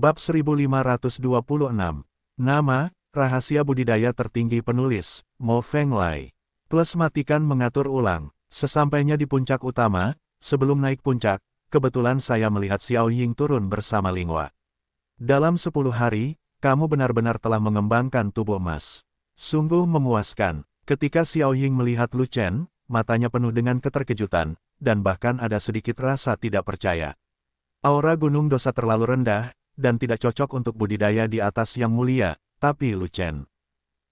Bab 1526, Nama, Rahasia Budidaya Tertinggi Penulis, Mo Feng Lai. Plus matikan mengatur ulang, sesampainya di puncak utama, sebelum naik puncak, kebetulan saya melihat Xiao Ying turun bersama Lingwa. Dalam 10 hari, kamu benar-benar telah mengembangkan tubuh emas. Sungguh memuaskan, ketika Xiao Ying melihat Lu Chen, matanya penuh dengan keterkejutan, dan bahkan ada sedikit rasa tidak percaya. Aura gunung dosa terlalu rendah, dan tidak cocok untuk budidaya di atas yang mulia, tapi Lucen.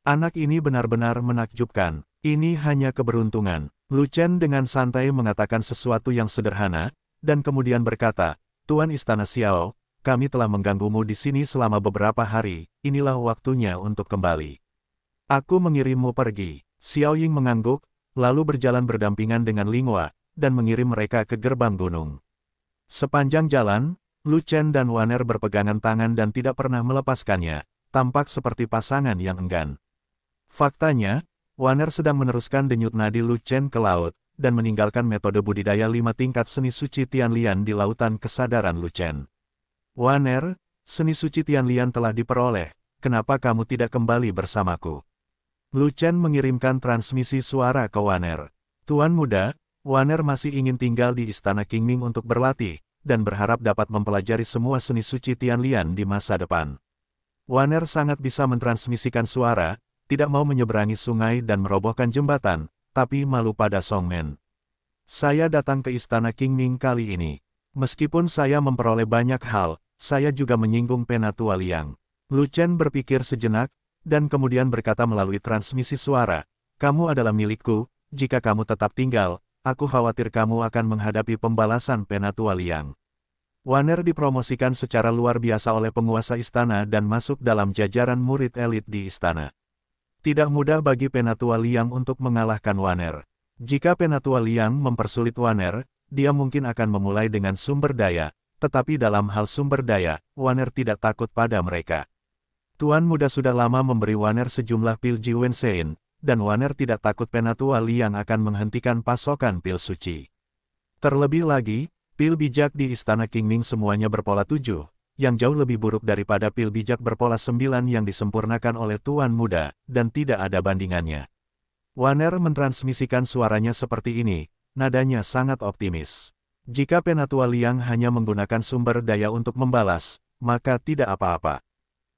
Anak ini benar-benar menakjubkan, ini hanya keberuntungan. Lucen dengan santai mengatakan sesuatu yang sederhana, dan kemudian berkata, Tuan Istana Xiao, kami telah mengganggumu di sini selama beberapa hari, inilah waktunya untuk kembali. Aku mengirimmu pergi. Xiao Ying mengangguk, lalu berjalan berdampingan dengan Lingwa, dan mengirim mereka ke gerbang gunung. Sepanjang jalan, Lu Chen dan Waner berpegangan tangan dan tidak pernah melepaskannya, tampak seperti pasangan yang enggan. Faktanya, Waner sedang meneruskan denyut nadi Lu Chen ke laut, dan meninggalkan metode budidaya lima tingkat seni suci Tianlian di lautan kesadaran Lu Chen. Waner, seni suci Tianlian telah diperoleh, kenapa kamu tidak kembali bersamaku? Lu Chen mengirimkan transmisi suara ke Waner. Tuan muda, Waner masih ingin tinggal di istana Qingming untuk berlatih, dan berharap dapat mempelajari semua seni suci Tianlian di masa depan. Waner sangat bisa mentransmisikan suara, tidak mau menyeberangi sungai dan merobohkan jembatan, tapi malu pada Songmen. Saya datang ke Istana Ming kali ini. Meskipun saya memperoleh banyak hal, saya juga menyinggung Penatua Liang. Lu Chen berpikir sejenak, dan kemudian berkata melalui transmisi suara, Kamu adalah milikku, jika kamu tetap tinggal, aku khawatir kamu akan menghadapi pembalasan Penatua Liang. Waner dipromosikan secara luar biasa oleh penguasa istana dan masuk dalam jajaran murid elit di istana. Tidak mudah bagi Penatua Liang untuk mengalahkan Waner. Jika Penatua Liang mempersulit Waner, dia mungkin akan memulai dengan sumber daya, tetapi dalam hal sumber daya, Waner tidak takut pada mereka. Tuan muda sudah lama memberi Waner sejumlah pil Jiwen Sein, dan Waner tidak takut Penatua Liang akan menghentikan pasokan pil suci. Terlebih lagi, Pil bijak di Istana Kingming semuanya berpola tujuh, yang jauh lebih buruk daripada pil bijak berpola sembilan yang disempurnakan oleh Tuan Muda, dan tidak ada bandingannya. Waner mentransmisikan suaranya seperti ini, nadanya sangat optimis. Jika Penatua Liang hanya menggunakan sumber daya untuk membalas, maka tidak apa-apa.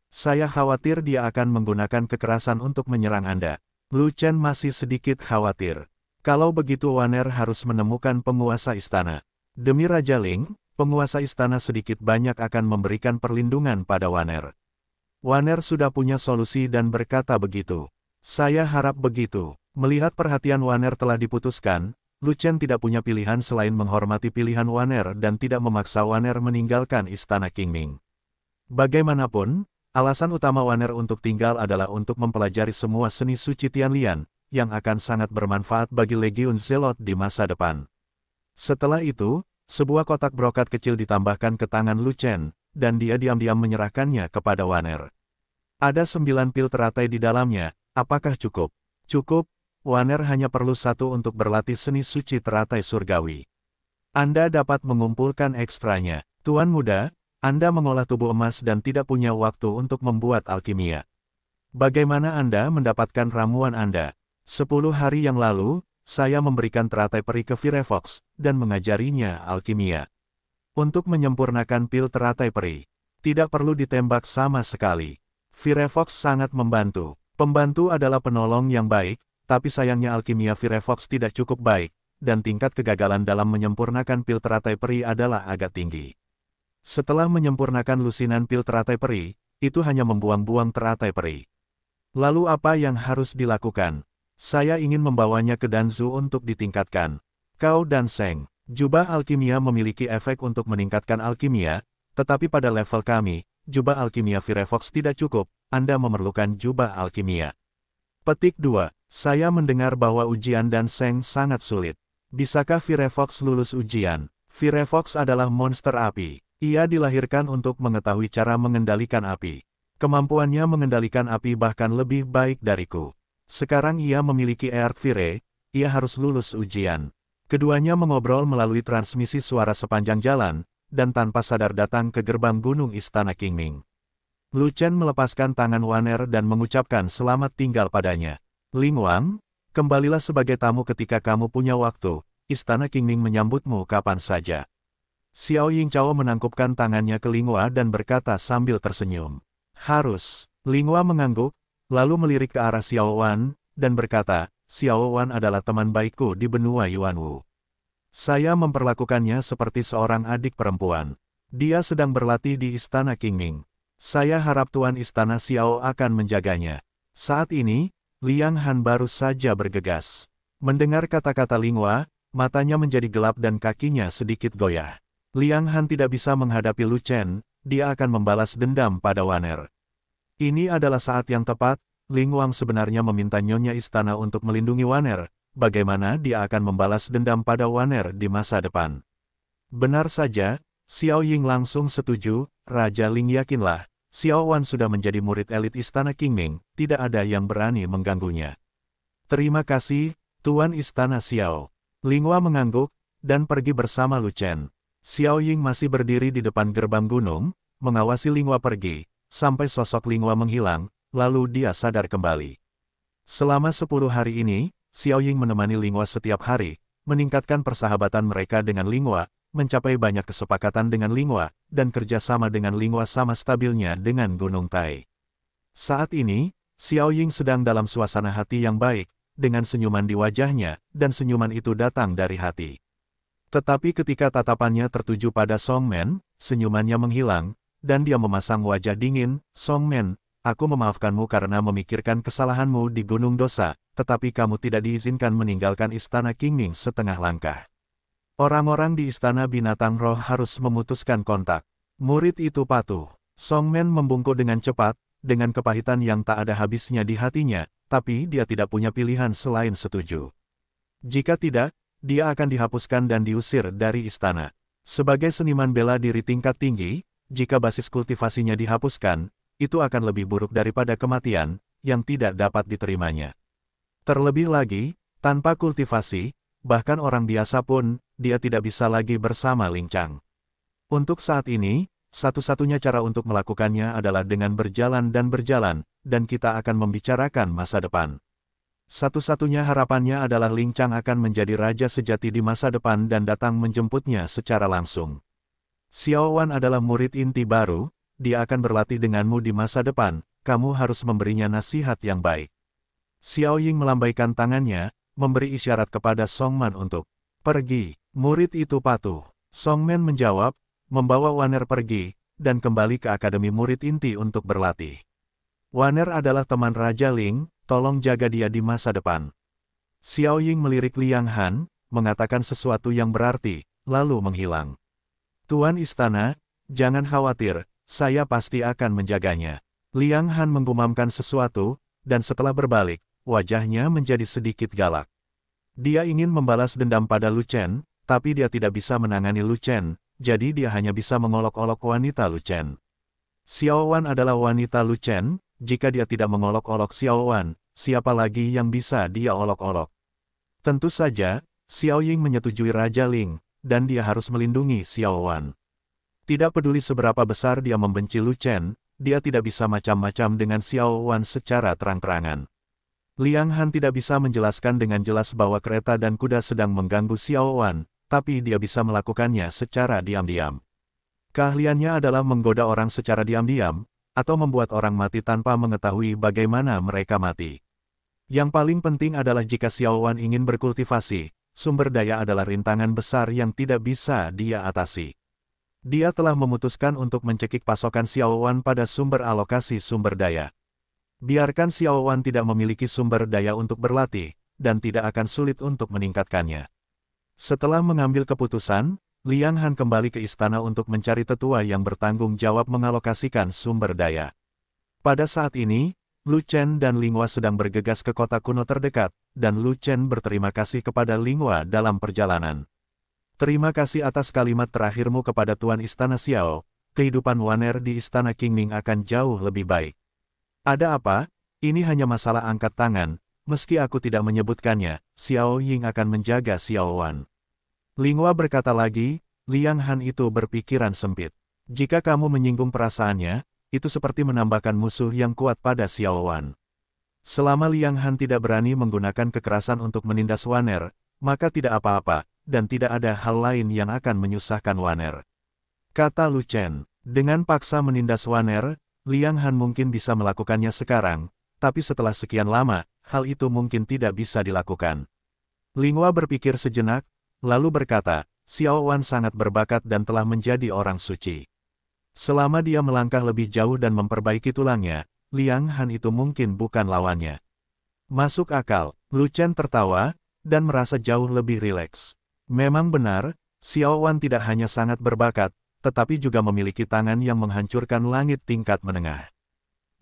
Saya khawatir dia akan menggunakan kekerasan untuk menyerang Anda. Lu Chen masih sedikit khawatir. Kalau begitu Waner harus menemukan penguasa istana. Demi Raja Ling, penguasa istana sedikit banyak akan memberikan perlindungan pada Waner. Waner sudah punya solusi dan berkata begitu. Saya harap begitu. Melihat perhatian Waner telah diputuskan, Lucen tidak punya pilihan selain menghormati pilihan Waner dan tidak memaksa Waner meninggalkan istana King Ming. Bagaimanapun, alasan utama Waner untuk tinggal adalah untuk mempelajari semua seni suci Tianlian, yang akan sangat bermanfaat bagi Legion Zelot di masa depan. Setelah itu, sebuah kotak brokat kecil ditambahkan ke tangan Lu Chen, dan dia diam-diam menyerahkannya kepada Waner. Ada sembilan pil teratai di dalamnya, apakah cukup? Cukup, Waner hanya perlu satu untuk berlatih seni suci teratai surgawi. Anda dapat mengumpulkan ekstranya. Tuan muda, Anda mengolah tubuh emas dan tidak punya waktu untuk membuat alkimia. Bagaimana Anda mendapatkan ramuan Anda? Sepuluh hari yang lalu, saya memberikan teratai peri ke Firefox, dan mengajarinya alkimia. Untuk menyempurnakan pil teratai peri, tidak perlu ditembak sama sekali. Firefox sangat membantu. Pembantu adalah penolong yang baik, tapi sayangnya alkimia Firefox tidak cukup baik, dan tingkat kegagalan dalam menyempurnakan pil teratai peri adalah agak tinggi. Setelah menyempurnakan lusinan pil teratai peri, itu hanya membuang-buang teratai peri. Lalu apa yang harus dilakukan? Saya ingin membawanya ke Danzu untuk ditingkatkan. Kau dan Seng, jubah alkimia memiliki efek untuk meningkatkan alkimia, tetapi pada level kami, jubah alkimia Firefox tidak cukup, Anda memerlukan jubah alkimia. Petik 2. Saya mendengar bahwa ujian dan Seng sangat sulit. Bisakah Firefox lulus ujian? Firefox adalah monster api. Ia dilahirkan untuk mengetahui cara mengendalikan api. Kemampuannya mengendalikan api bahkan lebih baik dariku. Sekarang ia memiliki Earthvire, ia harus lulus ujian. Keduanya mengobrol melalui transmisi suara sepanjang jalan, dan tanpa sadar datang ke gerbang gunung istana Qingming. Lu Chen melepaskan tangan Waner dan mengucapkan selamat tinggal padanya. Ling Wang, kembalilah sebagai tamu ketika kamu punya waktu, istana Qingming menyambutmu kapan saja. Xiao Chao menangkupkan tangannya ke Lingwa dan berkata sambil tersenyum. Harus, Lingwa mengangguk, Lalu melirik ke arah Xiao Wan, dan berkata, Xiao Wan adalah teman baikku di benua Yuanwu. Saya memperlakukannya seperti seorang adik perempuan. Dia sedang berlatih di Istana Qingming. Saya harap Tuan Istana Xiao akan menjaganya. Saat ini, Liang Han baru saja bergegas. Mendengar kata-kata Lingwa, matanya menjadi gelap dan kakinya sedikit goyah. Liang Han tidak bisa menghadapi Lu Chen, dia akan membalas dendam pada Waner. Ini adalah saat yang tepat, Ling Wang sebenarnya meminta Nyonya Istana untuk melindungi Waner, bagaimana dia akan membalas dendam pada Waner di masa depan. Benar saja, Xiao Ying langsung setuju, Raja Ling yakinlah, Xiao Wan sudah menjadi murid elit Istana Qingming, tidak ada yang berani mengganggunya. Terima kasih, Tuan Istana Xiao. Ling Wang mengangguk, dan pergi bersama Lu Chen. Xiao Ying masih berdiri di depan gerbang gunung, mengawasi Lingwa pergi, sampai sosok Lingwa menghilang, lalu dia sadar kembali. Selama sepuluh hari ini, Xiao Ying menemani Lingwa setiap hari, meningkatkan persahabatan mereka dengan Lingwa, mencapai banyak kesepakatan dengan Lingwa, dan kerjasama dengan Lingwa sama stabilnya dengan Gunung Tai. Saat ini, Xiao Ying sedang dalam suasana hati yang baik, dengan senyuman di wajahnya, dan senyuman itu datang dari hati. Tetapi ketika tatapannya tertuju pada Song Men, senyumannya menghilang, dan dia memasang wajah dingin, Song Men, aku memaafkanmu karena memikirkan kesalahanmu di Gunung Dosa, tetapi kamu tidak diizinkan meninggalkan istana Ming setengah langkah. Orang-orang di istana binatang roh harus memutuskan kontak. Murid itu patuh. Song Men membungkuk dengan cepat, dengan kepahitan yang tak ada habisnya di hatinya, tapi dia tidak punya pilihan selain setuju. Jika tidak, dia akan dihapuskan dan diusir dari istana. Sebagai seniman bela diri tingkat tinggi, jika basis kultivasinya dihapuskan, itu akan lebih buruk daripada kematian, yang tidak dapat diterimanya. Terlebih lagi, tanpa kultivasi, bahkan orang biasa pun, dia tidak bisa lagi bersama lincang. Untuk saat ini, satu-satunya cara untuk melakukannya adalah dengan berjalan dan berjalan, dan kita akan membicarakan masa depan. Satu-satunya harapannya adalah Lincang akan menjadi raja sejati di masa depan dan datang menjemputnya secara langsung. Xiao Wan adalah murid inti baru, dia akan berlatih denganmu di masa depan, kamu harus memberinya nasihat yang baik. Xiao Ying melambaikan tangannya, memberi isyarat kepada Song Man untuk pergi. Murid itu patuh. Song Man menjawab, membawa Waner pergi, dan kembali ke akademi murid inti untuk berlatih. Waner adalah teman Raja Ling, tolong jaga dia di masa depan. Xiao Ying melirik Liang Han, mengatakan sesuatu yang berarti, lalu menghilang. Tuan Istana, jangan khawatir, saya pasti akan menjaganya. Liang Han menggumamkan sesuatu, dan setelah berbalik, wajahnya menjadi sedikit galak. Dia ingin membalas dendam pada Lu Chen, tapi dia tidak bisa menangani Lu Chen, jadi dia hanya bisa mengolok-olok wanita Lu Chen. Xiao Wan adalah wanita Lu Chen, jika dia tidak mengolok-olok Xiao Wan, siapa lagi yang bisa dia olok-olok? Tentu saja, Xiao Ying menyetujui Raja Ling, dan dia harus melindungi Xiao Wan. Tidak peduli seberapa besar dia membenci Lu Chen, dia tidak bisa macam-macam dengan Xiao Wan secara terang-terangan. Liang Han tidak bisa menjelaskan dengan jelas bahwa kereta dan kuda sedang mengganggu Xiao Wan, tapi dia bisa melakukannya secara diam-diam. Keahliannya adalah menggoda orang secara diam-diam, atau membuat orang mati tanpa mengetahui bagaimana mereka mati. Yang paling penting adalah jika Xiao Wan ingin berkultivasi, sumber daya adalah rintangan besar yang tidak bisa dia atasi. Dia telah memutuskan untuk mencekik pasokan Xiao Wan pada sumber alokasi sumber daya. Biarkan Xiao Wan tidak memiliki sumber daya untuk berlatih, dan tidak akan sulit untuk meningkatkannya. Setelah mengambil keputusan, Liang Han kembali ke istana untuk mencari tetua yang bertanggung jawab mengalokasikan sumber daya. Pada saat ini, Lu Chen dan Lingwa sedang bergegas ke kota kuno terdekat, dan Lu Chen berterima kasih kepada Lingwa dalam perjalanan. Terima kasih atas kalimat terakhirmu kepada Tuan Istana Xiao, kehidupan Waner di Istana Qingming akan jauh lebih baik. Ada apa? Ini hanya masalah angkat tangan, meski aku tidak menyebutkannya, Xiao Ying akan menjaga Xiao Wan. Lingwa berkata lagi, Liang Han itu berpikiran sempit. Jika kamu menyinggung perasaannya, itu seperti menambahkan musuh yang kuat pada Xiao Wan. Selama Liang Han tidak berani menggunakan kekerasan untuk menindas Waner, maka tidak apa-apa, dan tidak ada hal lain yang akan menyusahkan Waner. Kata Lu Chen, dengan paksa menindas Waner, Liang Han mungkin bisa melakukannya sekarang, tapi setelah sekian lama, hal itu mungkin tidak bisa dilakukan. Lingwa berpikir sejenak, lalu berkata, Xiao Wan sangat berbakat dan telah menjadi orang suci. Selama dia melangkah lebih jauh dan memperbaiki tulangnya, Liang Han itu mungkin bukan lawannya. Masuk akal, Lu Chen tertawa, dan merasa jauh lebih rileks. Memang benar, Xiao Wan tidak hanya sangat berbakat, tetapi juga memiliki tangan yang menghancurkan langit tingkat menengah.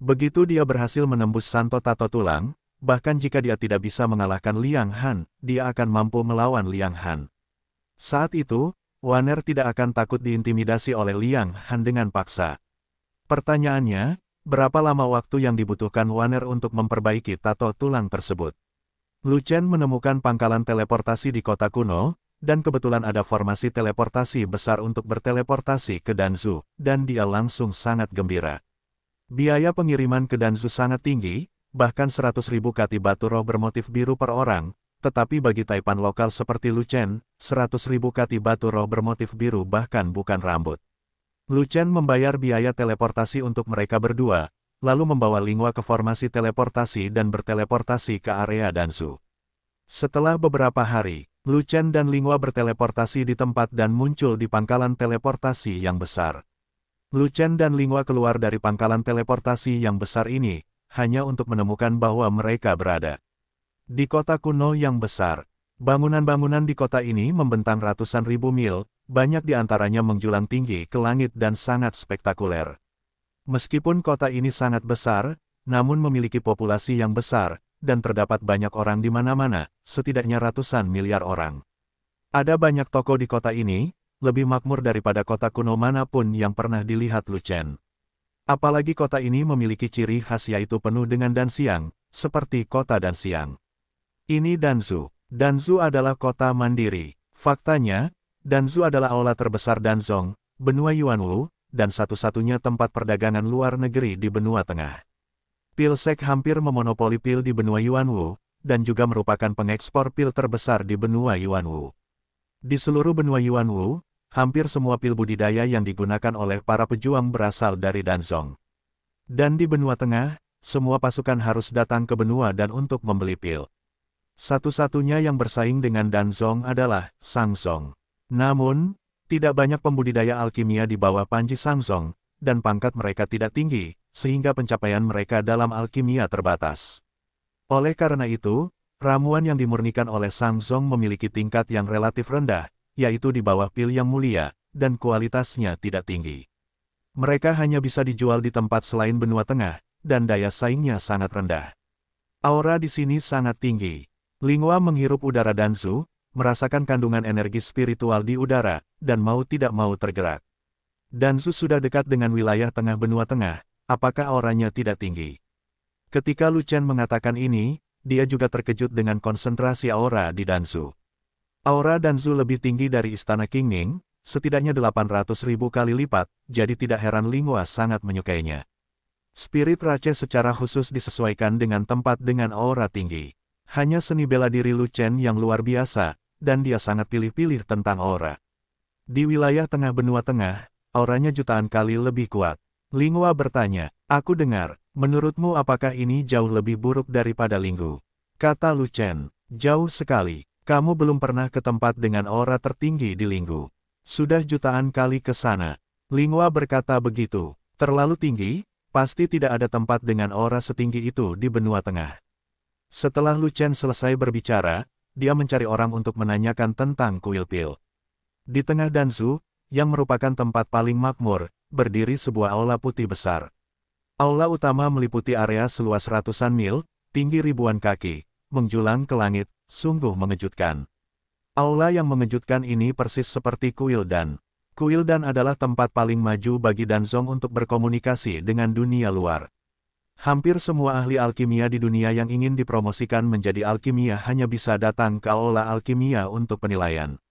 Begitu dia berhasil menembus Santo Tato Tulang, bahkan jika dia tidak bisa mengalahkan Liang Han, dia akan mampu melawan Liang Han. Saat itu, Waner tidak akan takut diintimidasi oleh Liang Han dengan paksa. Pertanyaannya, berapa lama waktu yang dibutuhkan Waner untuk memperbaiki tato tulang tersebut? Lu Chen menemukan pangkalan teleportasi di kota kuno, dan kebetulan ada formasi teleportasi besar untuk berteleportasi ke Danzu, dan dia langsung sangat gembira. Biaya pengiriman ke Danzu sangat tinggi, bahkan 100.000 kati batu roh bermotif biru per orang, tetapi bagi taipan lokal seperti Lu Chen, 100 ribu kati batu roh bermotif biru bahkan bukan rambut. Lu Chen membayar biaya teleportasi untuk mereka berdua, lalu membawa Lingua ke formasi teleportasi dan berteleportasi ke area Danzu. Setelah beberapa hari, Lu Chen dan Lingua berteleportasi di tempat dan muncul di pangkalan teleportasi yang besar. Lu Chen dan Lingua keluar dari pangkalan teleportasi yang besar ini, hanya untuk menemukan bahwa mereka berada di kota kuno yang besar, bangunan-bangunan di kota ini membentang ratusan ribu mil, banyak di antaranya menjulang tinggi ke langit dan sangat spektakuler. Meskipun kota ini sangat besar, namun memiliki populasi yang besar, dan terdapat banyak orang di mana-mana, setidaknya ratusan miliar orang. Ada banyak toko di kota ini, lebih makmur daripada kota kuno manapun yang pernah dilihat Lucen. Apalagi kota ini memiliki ciri khas yaitu penuh dengan dan siang, seperti kota dan siang. Ini Danzu. Danzu adalah kota mandiri. Faktanya, Danzu adalah aula terbesar Danzong, benua Yuanwu, dan satu-satunya tempat perdagangan luar negeri di benua tengah. Pilsek hampir memonopoli pil di benua Yuanwu, dan juga merupakan pengekspor pil terbesar di benua Yuanwu. Di seluruh benua Yuanwu, hampir semua pil budidaya yang digunakan oleh para pejuang berasal dari Danzong. Dan di benua tengah, semua pasukan harus datang ke benua dan untuk membeli pil. Satu-satunya yang bersaing dengan Danzong adalah Sangsong. Namun, tidak banyak pembudidaya alkimia di bawah Panji Sangsong, dan pangkat mereka tidak tinggi, sehingga pencapaian mereka dalam alkimia terbatas. Oleh karena itu, ramuan yang dimurnikan oleh Sangsong memiliki tingkat yang relatif rendah, yaitu di bawah pil yang mulia, dan kualitasnya tidak tinggi. Mereka hanya bisa dijual di tempat selain benua tengah, dan daya saingnya sangat rendah. Aura di sini sangat tinggi. Lingua menghirup udara Danzu, merasakan kandungan energi spiritual di udara, dan mau tidak mau tergerak. Danzu sudah dekat dengan wilayah tengah benua tengah, apakah auranya tidak tinggi? Ketika Lucian mengatakan ini, dia juga terkejut dengan konsentrasi aura di Danzu. Aura Danzu lebih tinggi dari Istana Ning, setidaknya 800 ribu kali lipat, jadi tidak heran Lingua sangat menyukainya. Spirit Rache secara khusus disesuaikan dengan tempat dengan aura tinggi. Hanya seni bela diri Lu Chen yang luar biasa, dan dia sangat pilih-pilih tentang aura. Di wilayah tengah benua tengah, auranya jutaan kali lebih kuat. Lingua bertanya, aku dengar, menurutmu apakah ini jauh lebih buruk daripada Linggu? Kata Lu Chen, jauh sekali, kamu belum pernah ke tempat dengan aura tertinggi di Linggu. Sudah jutaan kali ke sana. Lingua berkata begitu, terlalu tinggi, pasti tidak ada tempat dengan aura setinggi itu di benua tengah. Setelah Lu Chen selesai berbicara, dia mencari orang untuk menanyakan tentang kuil pil. Di tengah Danzu, yang merupakan tempat paling makmur, berdiri sebuah aula putih besar. Aula utama meliputi area seluas ratusan mil, tinggi ribuan kaki, menjulang ke langit, sungguh mengejutkan. Aula yang mengejutkan ini persis seperti kuil dan. Kuil dan adalah tempat paling maju bagi Danzong untuk berkomunikasi dengan dunia luar. Hampir semua ahli alkimia di dunia yang ingin dipromosikan menjadi alkimia hanya bisa datang ke Aula Alkimia untuk penilaian.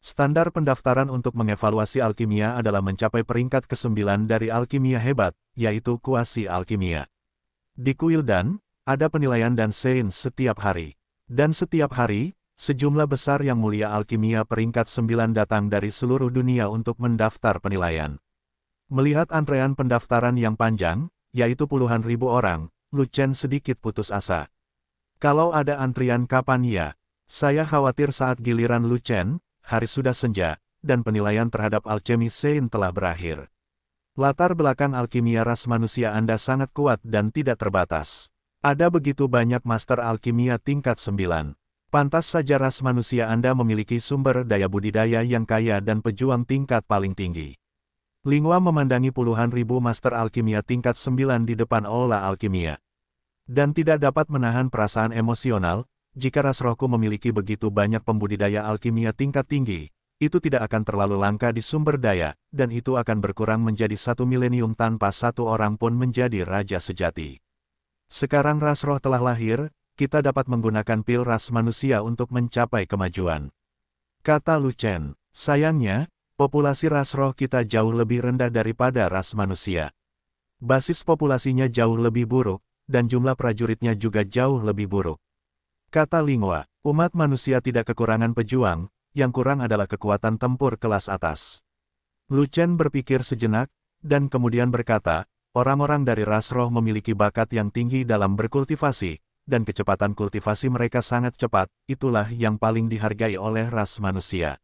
Standar pendaftaran untuk mengevaluasi alkimia adalah mencapai peringkat ke-9 dari alkimia hebat, yaitu kuasi alkimia. Di kuil dan ada penilaian dan sein setiap hari. Dan setiap hari, sejumlah besar yang mulia alkimia peringkat 9 datang dari seluruh dunia untuk mendaftar penilaian. Melihat antrean pendaftaran yang panjang, yaitu puluhan ribu orang, Lu Chen sedikit putus asa. Kalau ada antrian kapan ya? Saya khawatir saat giliran Lu Chen, hari sudah senja, dan penilaian terhadap alchemy Sein telah berakhir. Latar belakang alkimia ras manusia Anda sangat kuat dan tidak terbatas. Ada begitu banyak master alkimia tingkat 9. Pantas saja ras manusia Anda memiliki sumber daya budidaya yang kaya dan pejuang tingkat paling tinggi. Lingua memandangi puluhan ribu master alkimia tingkat 9 di depan aula alkimia. Dan tidak dapat menahan perasaan emosional, jika ras rohku memiliki begitu banyak pembudidaya alkimia tingkat tinggi, itu tidak akan terlalu langka di sumber daya, dan itu akan berkurang menjadi satu milenium tanpa satu orang pun menjadi raja sejati. Sekarang ras roh telah lahir, kita dapat menggunakan pil ras manusia untuk mencapai kemajuan. Kata Lucen. sayangnya, populasi ras roh kita jauh lebih rendah daripada ras manusia. Basis populasinya jauh lebih buruk, dan jumlah prajuritnya juga jauh lebih buruk. Kata Lingua, umat manusia tidak kekurangan pejuang, yang kurang adalah kekuatan tempur kelas atas. Lucen berpikir sejenak, dan kemudian berkata, orang-orang dari ras roh memiliki bakat yang tinggi dalam berkultivasi, dan kecepatan kultivasi mereka sangat cepat, itulah yang paling dihargai oleh ras manusia.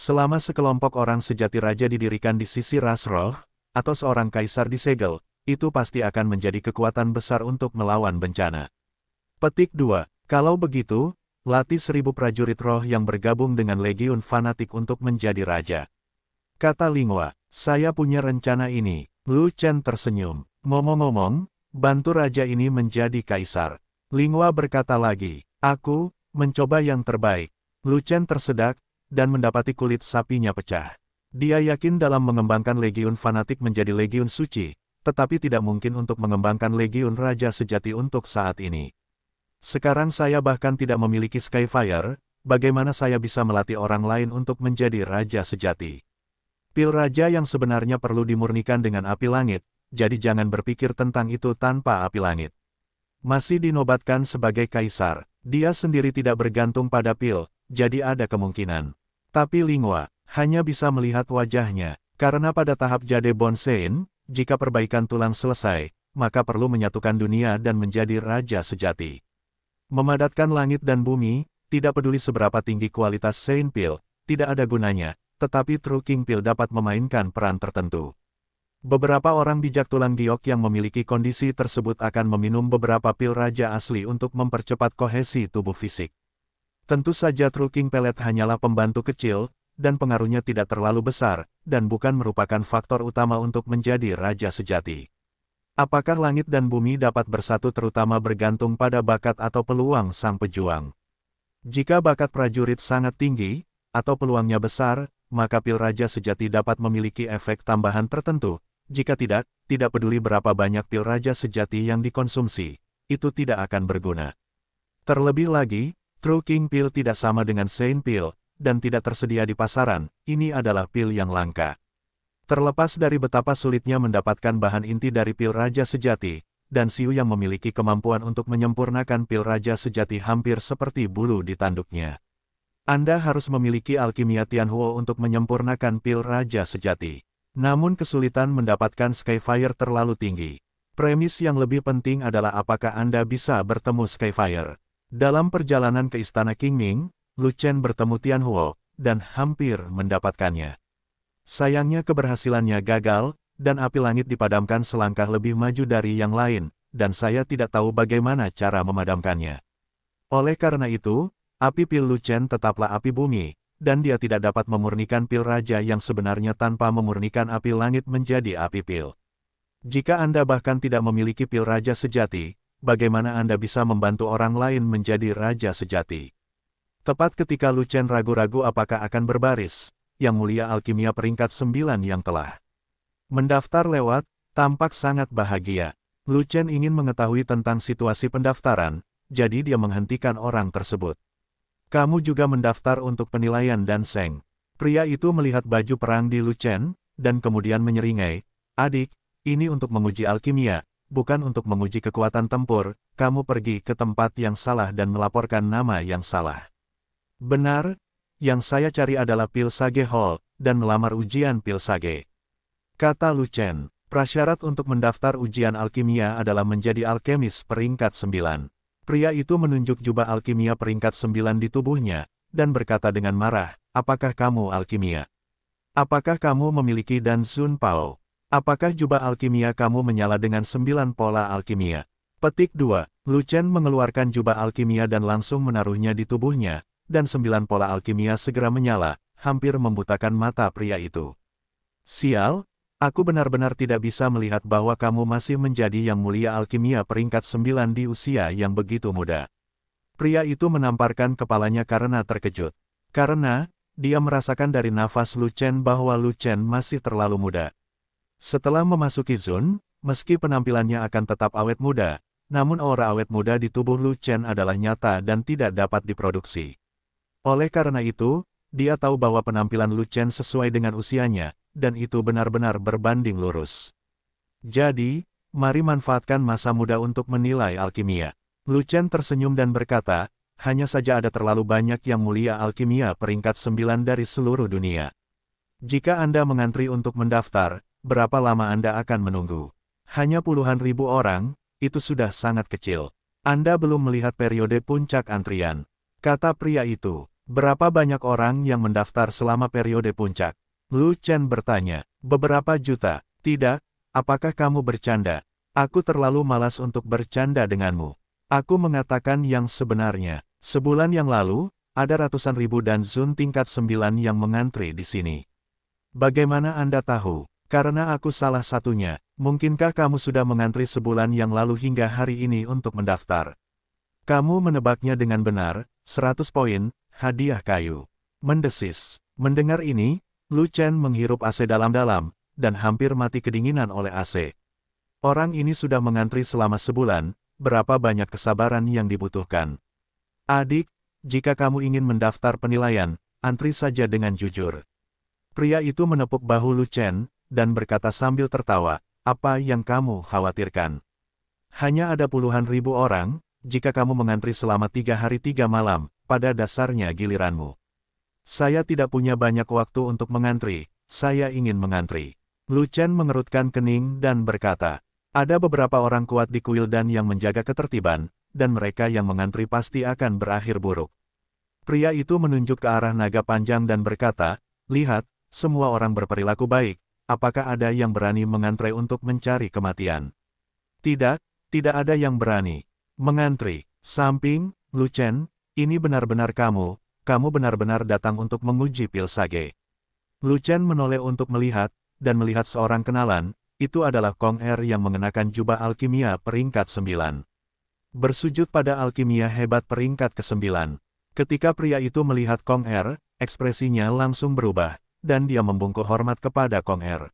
Selama sekelompok orang sejati raja didirikan di sisi ras roh atau seorang kaisar disegel, itu pasti akan menjadi kekuatan besar untuk melawan bencana. Petik 2. Kalau begitu, latih seribu prajurit roh yang bergabung dengan legiun fanatik untuk menjadi raja. Kata Lingwa, saya punya rencana ini. Lu Chen tersenyum. Ngomong-ngomong, bantu raja ini menjadi kaisar. Lingwa berkata lagi, aku, mencoba yang terbaik. Lu Chen tersedak, dan mendapati kulit sapinya pecah. Dia yakin dalam mengembangkan legiun fanatik menjadi legiun suci, tetapi tidak mungkin untuk mengembangkan legiun raja sejati untuk saat ini. Sekarang saya bahkan tidak memiliki Skyfire, bagaimana saya bisa melatih orang lain untuk menjadi raja sejati? Pil raja yang sebenarnya perlu dimurnikan dengan api langit, jadi jangan berpikir tentang itu tanpa api langit. Masih dinobatkan sebagai kaisar, dia sendiri tidak bergantung pada pil, jadi ada kemungkinan. Tapi Lingwa hanya bisa melihat wajahnya, karena pada tahap Jade Bonsein, jika perbaikan tulang selesai, maka perlu menyatukan dunia dan menjadi raja sejati. Memadatkan langit dan bumi, tidak peduli seberapa tinggi kualitas Saint Pil, tidak ada gunanya, tetapi True King Pil dapat memainkan peran tertentu. Beberapa orang bijak tulang giok yang memiliki kondisi tersebut akan meminum beberapa pil raja asli untuk mempercepat kohesi tubuh fisik. Tentu saja Truking Pelet hanyalah pembantu kecil, dan pengaruhnya tidak terlalu besar, dan bukan merupakan faktor utama untuk menjadi raja sejati. Apakah langit dan bumi dapat bersatu terutama bergantung pada bakat atau peluang sang pejuang? Jika bakat prajurit sangat tinggi, atau peluangnya besar, maka pil raja sejati dapat memiliki efek tambahan tertentu. Jika tidak, tidak peduli berapa banyak pil raja sejati yang dikonsumsi, itu tidak akan berguna. Terlebih lagi, True King Pill tidak sama dengan Saint Pill, dan tidak tersedia di pasaran, ini adalah pil yang langka. Terlepas dari betapa sulitnya mendapatkan bahan inti dari pil Raja Sejati, dan Siu yang memiliki kemampuan untuk menyempurnakan pil Raja Sejati hampir seperti bulu di tanduknya. Anda harus memiliki alkimia Tianhuo untuk menyempurnakan pil Raja Sejati. Namun kesulitan mendapatkan Skyfire terlalu tinggi. Premis yang lebih penting adalah apakah Anda bisa bertemu Skyfire. Dalam perjalanan ke istana Ming, Lu Chen bertemu Huo, dan hampir mendapatkannya. Sayangnya keberhasilannya gagal, dan api langit dipadamkan selangkah lebih maju dari yang lain, dan saya tidak tahu bagaimana cara memadamkannya. Oleh karena itu, api pil Lu Chen tetaplah api bumi, dan dia tidak dapat memurnikan pil raja yang sebenarnya tanpa memurnikan api langit menjadi api pil. Jika Anda bahkan tidak memiliki pil raja sejati, bagaimana Anda bisa membantu orang lain menjadi raja sejati? Tepat ketika Lucen ragu-ragu apakah akan berbaris, Yang Mulia Alkimia peringkat 9 yang telah mendaftar lewat, tampak sangat bahagia. Lucen ingin mengetahui tentang situasi pendaftaran, jadi dia menghentikan orang tersebut. Kamu juga mendaftar untuk penilaian dan seng. Pria itu melihat baju perang di Lucen, dan kemudian menyeringai, Adik, ini untuk menguji alkimia, bukan untuk menguji kekuatan tempur, kamu pergi ke tempat yang salah dan melaporkan nama yang salah. Benar, yang saya cari adalah pil Sage Hall, dan melamar ujian pil Sage. Kata Lucen. prasyarat untuk mendaftar ujian alkimia adalah menjadi alkemis peringkat sembilan. Pria itu menunjuk jubah alkimia peringkat sembilan di tubuhnya, dan berkata dengan marah, apakah kamu alkimia? Apakah kamu memiliki dan Sun Pao? Apakah jubah alkimia kamu menyala dengan sembilan pola alkimia? Petik 2. Lucen mengeluarkan jubah alkimia dan langsung menaruhnya di tubuhnya, dan sembilan pola alkimia segera menyala, hampir membutakan mata pria itu. Sial, aku benar-benar tidak bisa melihat bahwa kamu masih menjadi yang mulia alkimia peringkat sembilan di usia yang begitu muda. Pria itu menamparkan kepalanya karena terkejut. Karena, dia merasakan dari nafas Lucen bahwa Lucen masih terlalu muda. Setelah memasuki zone, meski penampilannya akan tetap awet muda, namun aura awet muda di tubuh Lu Chen adalah nyata dan tidak dapat diproduksi. Oleh karena itu, dia tahu bahwa penampilan Lu Chen sesuai dengan usianya, dan itu benar-benar berbanding lurus. Jadi, mari manfaatkan masa muda untuk menilai alkimia. Lu Chen tersenyum dan berkata, hanya saja ada terlalu banyak yang mulia alkimia peringkat 9 dari seluruh dunia. Jika Anda mengantri untuk mendaftar, berapa lama Anda akan menunggu? Hanya puluhan ribu orang, itu sudah sangat kecil. Anda belum melihat periode puncak antrian. Kata pria itu, berapa banyak orang yang mendaftar selama periode puncak? Lu Chen bertanya, beberapa juta, tidak, apakah kamu bercanda? Aku terlalu malas untuk bercanda denganmu. Aku mengatakan yang sebenarnya. Sebulan yang lalu, ada ratusan ribu dan Zun tingkat sembilan yang mengantri di sini. Bagaimana Anda tahu? Karena aku salah satunya, mungkinkah kamu sudah mengantri sebulan yang lalu hingga hari ini untuk mendaftar? Kamu menebaknya dengan benar, 100 poin, hadiah kayu. Mendesis. Mendengar ini, Lu Chen menghirup AC dalam-dalam, dan hampir mati kedinginan oleh AC. Orang ini sudah mengantri selama sebulan, berapa banyak kesabaran yang dibutuhkan. Adik, jika kamu ingin mendaftar penilaian, antri saja dengan jujur. Pria itu menepuk bahu Lu Chen, dan berkata sambil tertawa, apa yang kamu khawatirkan? Hanya ada puluhan ribu orang, jika kamu mengantri selama tiga hari tiga malam, pada dasarnya giliranmu. Saya tidak punya banyak waktu untuk mengantri, saya ingin mengantri. Chen mengerutkan kening dan berkata, ada beberapa orang kuat di kuil dan yang menjaga ketertiban, dan mereka yang mengantri pasti akan berakhir buruk. Pria itu menunjuk ke arah naga panjang dan berkata, lihat, semua orang berperilaku baik, apakah ada yang berani mengantre untuk mencari kematian? Tidak, tidak ada yang berani. Mengantri, samping, Lu Chen, ini benar-benar kamu, kamu benar-benar datang untuk menguji pil sage. Lu Chen menoleh untuk melihat, dan melihat seorang kenalan, itu adalah Kong Er yang mengenakan jubah alkimia peringkat 9. Bersujud pada alkimia hebat peringkat ke-9. Ketika pria itu melihat Kong Er, ekspresinya langsung berubah dan dia membungkuk hormat kepada Kong Er.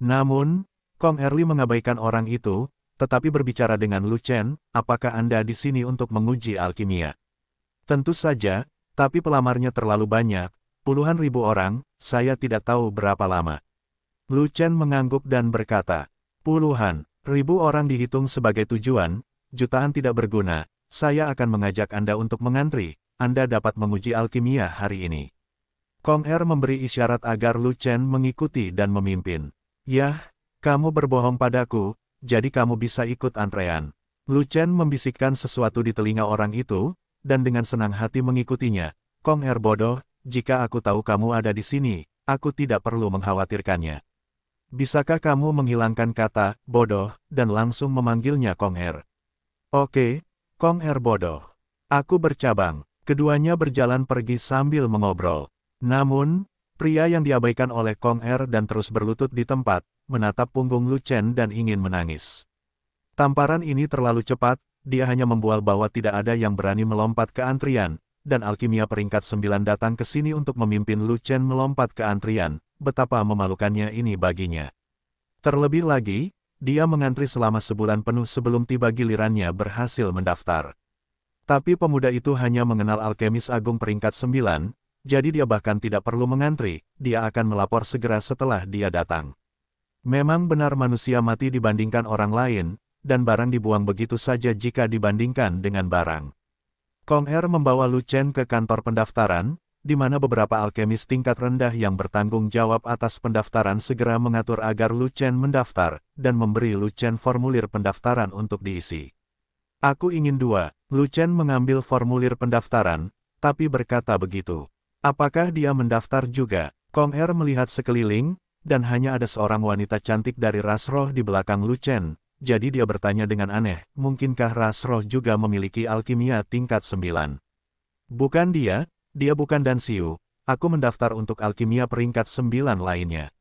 Namun, Kong Erli mengabaikan orang itu, tetapi berbicara dengan Lu Chen, apakah Anda di sini untuk menguji alkimia? Tentu saja, tapi pelamarnya terlalu banyak, puluhan ribu orang, saya tidak tahu berapa lama. Lu Chen mengangguk dan berkata, puluhan, ribu orang dihitung sebagai tujuan, jutaan tidak berguna, saya akan mengajak Anda untuk mengantri, Anda dapat menguji alkimia hari ini. Kong Er memberi isyarat agar Lu Chen mengikuti dan memimpin. Yah, kamu berbohong padaku, jadi kamu bisa ikut antrean. Lu Chen membisikkan sesuatu di telinga orang itu, dan dengan senang hati mengikutinya. Kong Er bodoh, jika aku tahu kamu ada di sini, aku tidak perlu mengkhawatirkannya. Bisakah kamu menghilangkan kata, bodoh, dan langsung memanggilnya Kong Er? Oke, Kong Er bodoh. Aku bercabang. Keduanya berjalan pergi sambil mengobrol. Namun, pria yang diabaikan oleh Kong Er dan terus berlutut di tempat, menatap punggung Lu Chen dan ingin menangis. Tamparan ini terlalu cepat, dia hanya membual bahwa tidak ada yang berani melompat ke antrian, dan alkimia peringkat sembilan datang ke sini untuk memimpin Lu Chen melompat ke antrian, betapa memalukannya ini baginya. Terlebih lagi, dia mengantri selama sebulan penuh sebelum tiba gilirannya berhasil mendaftar. Tapi pemuda itu hanya mengenal alkemis agung peringkat sembilan jadi dia bahkan tidak perlu mengantri, dia akan melapor segera setelah dia datang. Memang benar manusia mati dibandingkan orang lain, dan barang dibuang begitu saja jika dibandingkan dengan barang. Kong Er membawa Lu Chen ke kantor pendaftaran, di mana beberapa alkemis tingkat rendah yang bertanggung jawab atas pendaftaran segera mengatur agar Lu Chen mendaftar, dan memberi Lu Chen formulir pendaftaran untuk diisi. Aku ingin dua, Lu Chen mengambil formulir pendaftaran, tapi berkata begitu. Apakah dia mendaftar juga? Kong Er melihat sekeliling, dan hanya ada seorang wanita cantik dari ras roh di belakang Lu Chen, jadi dia bertanya dengan aneh, mungkinkah ras roh juga memiliki alkimia tingkat 9? Bukan dia, dia bukan Dan Siu, aku mendaftar untuk alkimia peringkat 9 lainnya.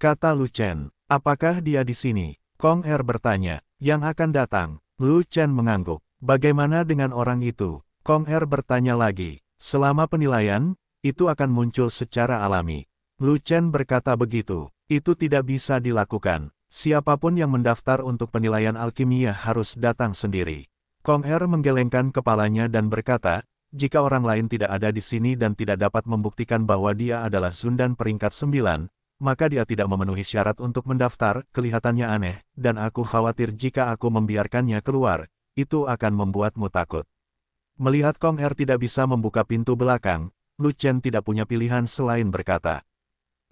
Kata Lu Chen, apakah dia di sini? Kong Er bertanya, yang akan datang. Lu Chen mengangguk, bagaimana dengan orang itu? Kong Er bertanya lagi, selama penilaian, itu akan muncul secara alami. Lu Chen berkata begitu, itu tidak bisa dilakukan. Siapapun yang mendaftar untuk penilaian alkimia harus datang sendiri. Kong Er menggelengkan kepalanya dan berkata, jika orang lain tidak ada di sini dan tidak dapat membuktikan bahwa dia adalah Zundan peringkat sembilan, maka dia tidak memenuhi syarat untuk mendaftar, kelihatannya aneh, dan aku khawatir jika aku membiarkannya keluar, itu akan membuatmu takut. Melihat Kong Er tidak bisa membuka pintu belakang, Lu Chen tidak punya pilihan selain berkata.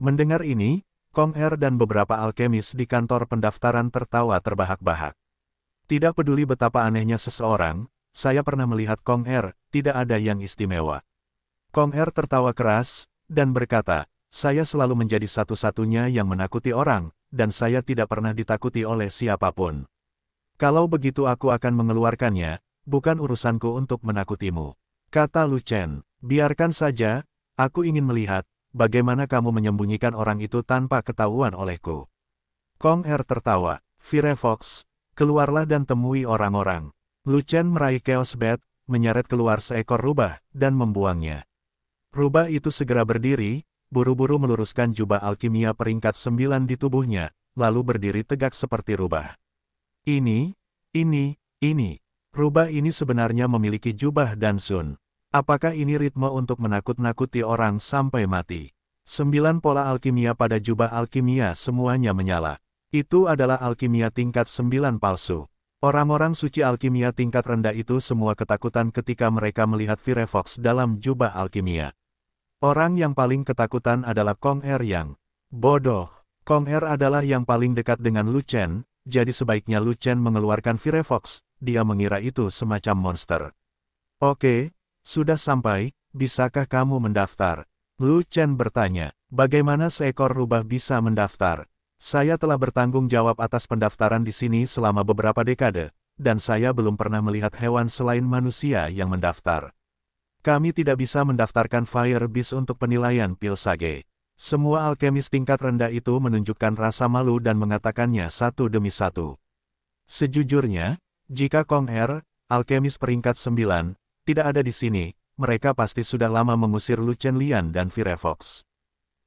Mendengar ini, Kong Er dan beberapa alkemis di kantor pendaftaran tertawa terbahak-bahak. Tidak peduli betapa anehnya seseorang, saya pernah melihat Kong Er, tidak ada yang istimewa. Kong Er tertawa keras, dan berkata, saya selalu menjadi satu-satunya yang menakuti orang, dan saya tidak pernah ditakuti oleh siapapun. Kalau begitu aku akan mengeluarkannya, bukan urusanku untuk menakutimu. Kata Lu Chen. Biarkan saja, aku ingin melihat, bagaimana kamu menyembunyikan orang itu tanpa ketahuan olehku. Kong Er tertawa. fox keluarlah dan temui orang-orang. Lucian meraih Chaos Bat, menyeret keluar seekor rubah, dan membuangnya. Rubah itu segera berdiri, buru-buru meluruskan jubah alkimia peringkat sembilan di tubuhnya, lalu berdiri tegak seperti rubah. Ini, ini, ini. Rubah ini sebenarnya memiliki jubah dan sun. Apakah ini ritme untuk menakut-nakuti orang sampai mati? Sembilan pola alkimia pada jubah alkimia semuanya menyala. Itu adalah alkimia tingkat sembilan palsu. Orang-orang suci alkimia tingkat rendah itu semua ketakutan ketika mereka melihat Firefox dalam jubah alkimia. Orang yang paling ketakutan adalah Kong Er yang bodoh. Kong Er adalah yang paling dekat dengan Lu Chen, jadi sebaiknya Lu Chen mengeluarkan Firefox, dia mengira itu semacam monster. Oke, sudah sampai, bisakah kamu mendaftar? Lu Chen bertanya, bagaimana seekor rubah bisa mendaftar? Saya telah bertanggung jawab atas pendaftaran di sini selama beberapa dekade, dan saya belum pernah melihat hewan selain manusia yang mendaftar. Kami tidak bisa mendaftarkan Fire Beast untuk penilaian pil sage. Semua alkemis tingkat rendah itu menunjukkan rasa malu dan mengatakannya satu demi satu. Sejujurnya, jika Kong Er, alkemis peringkat 9, tidak ada di sini, mereka pasti sudah lama mengusir Lu Lian dan Firefox.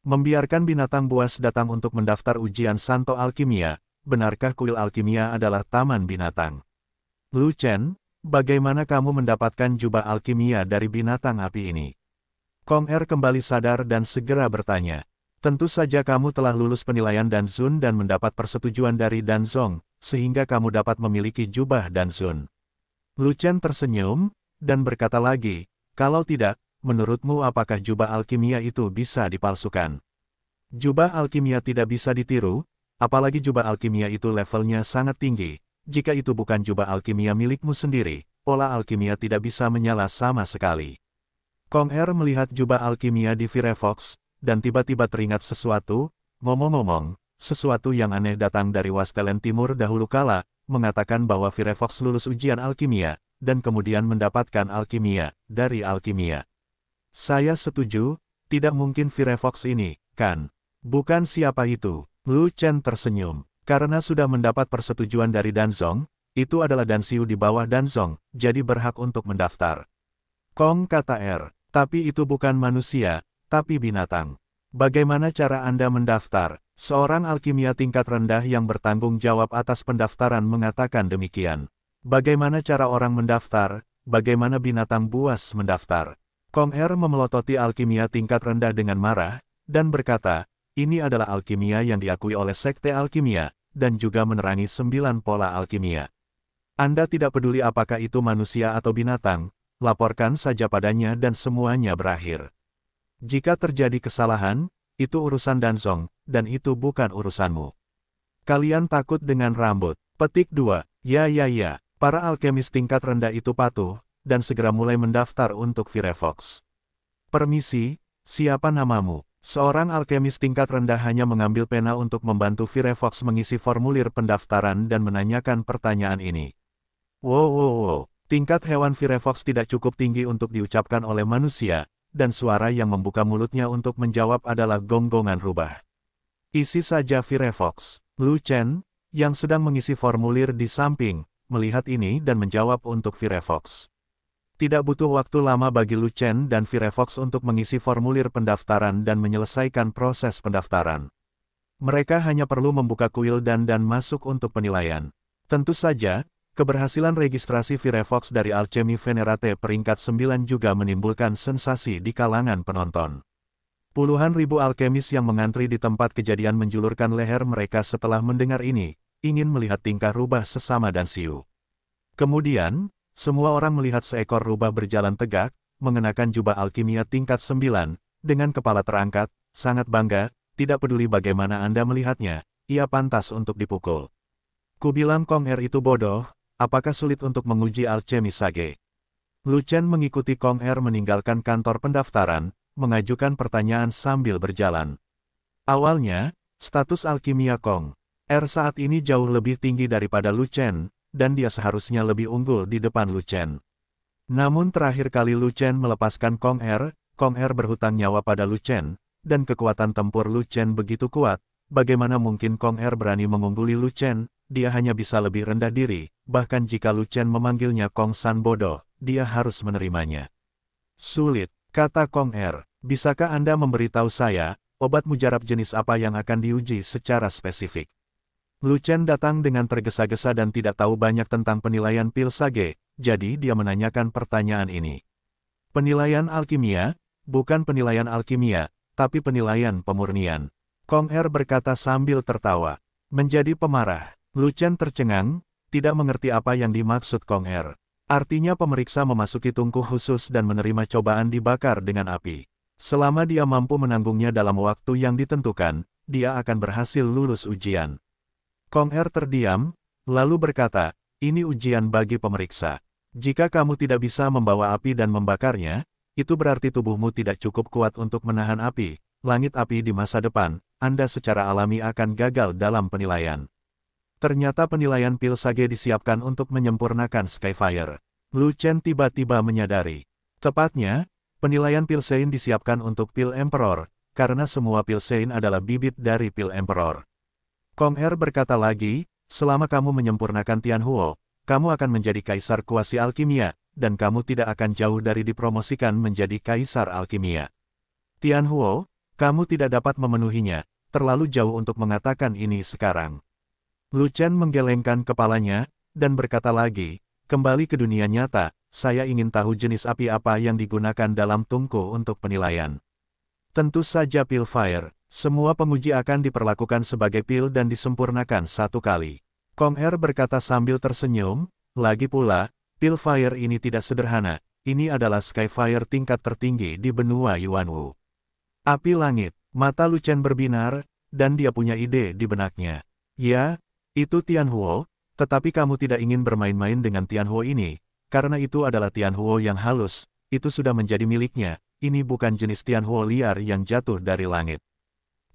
Membiarkan binatang buas datang untuk mendaftar ujian Santo Alkimia, benarkah kuil alkimia adalah taman binatang? Lu Chen, bagaimana kamu mendapatkan jubah alkimia dari binatang api ini? Kong Er kembali sadar dan segera bertanya. Tentu saja kamu telah lulus penilaian dan Danzun dan mendapat persetujuan dari Dan Danzong, sehingga kamu dapat memiliki jubah Danzun. Lu Chen tersenyum, dan berkata lagi, kalau tidak, menurutmu apakah jubah alkimia itu bisa dipalsukan? Jubah alkimia tidak bisa ditiru, apalagi jubah alkimia itu levelnya sangat tinggi. Jika itu bukan jubah alkimia milikmu sendiri, pola alkimia tidak bisa menyala sama sekali. Kong Er melihat jubah alkimia di Firefox, dan tiba-tiba teringat sesuatu, ngomong-ngomong, sesuatu yang aneh datang dari Wastelen Timur dahulu kala, mengatakan bahwa Firefox lulus ujian alkimia, dan kemudian mendapatkan alkimia, dari alkimia. Saya setuju, tidak mungkin Firefox ini, kan? Bukan siapa itu, Lu Chen tersenyum. Karena sudah mendapat persetujuan dari Danzong, itu adalah Dansiu di bawah Danzong, jadi berhak untuk mendaftar. Kong kata R, tapi itu bukan manusia, tapi binatang. Bagaimana cara Anda mendaftar? Seorang alkimia tingkat rendah yang bertanggung jawab atas pendaftaran mengatakan demikian. Bagaimana cara orang mendaftar? Bagaimana binatang buas mendaftar? Kong Er memelototi alkimia tingkat rendah dengan marah, dan berkata, ini adalah alkimia yang diakui oleh sekte alkimia, dan juga menerangi sembilan pola alkimia. Anda tidak peduli apakah itu manusia atau binatang, laporkan saja padanya dan semuanya berakhir. Jika terjadi kesalahan, itu urusan Danzong, dan itu bukan urusanmu. Kalian takut dengan rambut. Petik 2. Ya ya ya. Para alkemis tingkat rendah itu patuh, dan segera mulai mendaftar untuk Firefox. Permisi, siapa namamu? Seorang alkemis tingkat rendah hanya mengambil pena untuk membantu Firefox mengisi formulir pendaftaran dan menanyakan pertanyaan ini. Wow, wow, wow. Tingkat hewan Firefox tidak cukup tinggi untuk diucapkan oleh manusia, dan suara yang membuka mulutnya untuk menjawab adalah gonggongan rubah. Isi saja Firefox. Lu Chen, yang sedang mengisi formulir di samping, melihat ini dan menjawab untuk Firefox. Tidak butuh waktu lama bagi Lu Chen dan Firefox untuk mengisi formulir pendaftaran dan menyelesaikan proses pendaftaran. Mereka hanya perlu membuka kuil dan dan masuk untuk penilaian. Tentu saja, keberhasilan registrasi Firefox dari Alchemy Venerate peringkat 9 juga menimbulkan sensasi di kalangan penonton. Puluhan ribu alkemis yang mengantri di tempat kejadian menjulurkan leher mereka setelah mendengar ini, ingin melihat tingkah rubah sesama dan Siu. Kemudian, semua orang melihat seekor rubah berjalan tegak, mengenakan jubah alkimia tingkat 9, dengan kepala terangkat, sangat bangga, tidak peduli bagaimana Anda melihatnya, ia pantas untuk dipukul. Kubilang Kong Er itu bodoh, apakah sulit untuk menguji alchemy sage? Lu Chen mengikuti Kong Er meninggalkan kantor pendaftaran, mengajukan pertanyaan sambil berjalan. Awalnya, status alkimia Kong R saat ini jauh lebih tinggi daripada Lu Chen, dan dia seharusnya lebih unggul di depan Lu Chen. Namun terakhir kali Lu Chen melepaskan Kong Er, Kong Er berhutang nyawa pada Lu Chen, dan kekuatan tempur Lu Chen begitu kuat, bagaimana mungkin Kong Er berani mengungguli Lu Chen, dia hanya bisa lebih rendah diri, bahkan jika Lu Chen memanggilnya Kong San Bodoh, dia harus menerimanya. Sulit, kata Kong Er, bisakah Anda memberitahu saya, obat mujarab jenis apa yang akan diuji secara spesifik? Lu Chen datang dengan tergesa-gesa dan tidak tahu banyak tentang penilaian pil sage, jadi dia menanyakan pertanyaan ini. Penilaian alkimia? Bukan penilaian alkimia, tapi penilaian pemurnian. Kong Er berkata sambil tertawa. Menjadi pemarah, Lu Chen tercengang, tidak mengerti apa yang dimaksud Kong Er. Artinya pemeriksa memasuki tungku khusus dan menerima cobaan dibakar dengan api. Selama dia mampu menanggungnya dalam waktu yang ditentukan, dia akan berhasil lulus ujian. Kong Er terdiam, lalu berkata, ini ujian bagi pemeriksa. Jika kamu tidak bisa membawa api dan membakarnya, itu berarti tubuhmu tidak cukup kuat untuk menahan api. Langit api di masa depan, Anda secara alami akan gagal dalam penilaian. Ternyata penilaian pil sage disiapkan untuk menyempurnakan Skyfire. Lu Chen tiba-tiba menyadari. Tepatnya, penilaian pil Sein disiapkan untuk pil Emperor, karena semua pil Sein adalah bibit dari pil Emperor. Kong Er berkata lagi, selama kamu menyempurnakan Tian Huo, kamu akan menjadi kaisar kuasi alkimia, dan kamu tidak akan jauh dari dipromosikan menjadi kaisar alkimia. Tian Huo, kamu tidak dapat memenuhinya, terlalu jauh untuk mengatakan ini sekarang. Lu Chen menggelengkan kepalanya, dan berkata lagi, kembali ke dunia nyata, saya ingin tahu jenis api apa yang digunakan dalam tungku untuk penilaian. Tentu saja pil fire. Semua penguji akan diperlakukan sebagai pil dan disempurnakan satu kali. Kong Er berkata sambil tersenyum, lagi pula, pil fire ini tidak sederhana, ini adalah skyfire tingkat tertinggi di benua Yuanwu. Api langit, mata Lucen berbinar, dan dia punya ide di benaknya. Ya, itu Tianhuo, tetapi kamu tidak ingin bermain-main dengan Tianhuo ini, karena itu adalah Tianhuo yang halus, itu sudah menjadi miliknya, ini bukan jenis Tianhuo liar yang jatuh dari langit.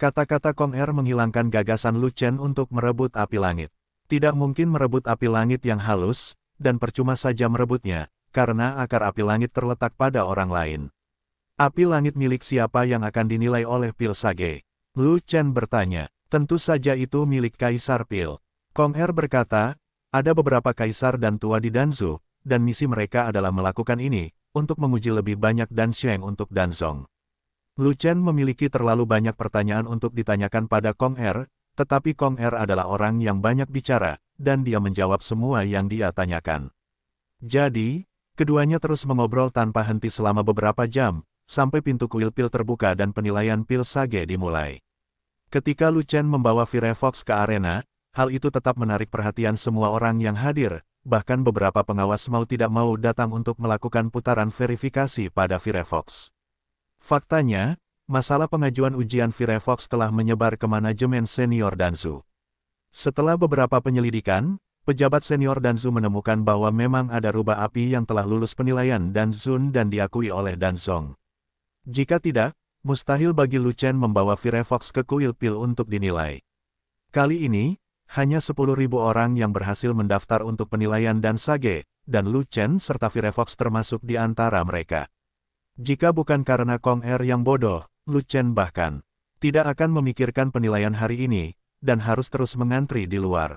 Kata-kata Kong Er menghilangkan gagasan Lu Chen untuk merebut api langit. Tidak mungkin merebut api langit yang halus, dan percuma saja merebutnya, karena akar api langit terletak pada orang lain. Api langit milik siapa yang akan dinilai oleh Pil Sage? Lu Chen bertanya. Tentu saja itu milik Kaisar Pil. Kong Er berkata, ada beberapa kaisar dan tua di Danzu, dan misi mereka adalah melakukan ini, untuk menguji lebih banyak Dan Sheng untuk Dan Lu Chen memiliki terlalu banyak pertanyaan untuk ditanyakan pada Kong Er, tetapi Kong Er adalah orang yang banyak bicara, dan dia menjawab semua yang dia tanyakan. Jadi, keduanya terus mengobrol tanpa henti selama beberapa jam, sampai pintu kuil pil terbuka dan penilaian pil sage dimulai. Ketika Lu Chen membawa Firefox ke arena, hal itu tetap menarik perhatian semua orang yang hadir, bahkan beberapa pengawas mau tidak mau datang untuk melakukan putaran verifikasi pada Firefox. Faktanya, masalah pengajuan ujian Firefox telah menyebar ke manajemen senior Danzu. Setelah beberapa penyelidikan, pejabat senior Danzu menemukan bahwa memang ada rubah api yang telah lulus penilaian Danzun dan diakui oleh Danzong. Jika tidak, mustahil bagi Lucen membawa Firefox ke kuil pil untuk dinilai. Kali ini, hanya 10.000 orang yang berhasil mendaftar untuk penilaian dan Sage, dan Lucen serta Firefox termasuk di antara mereka. Jika bukan karena Kong Er yang bodoh, Lu Chen bahkan tidak akan memikirkan penilaian hari ini, dan harus terus mengantri di luar.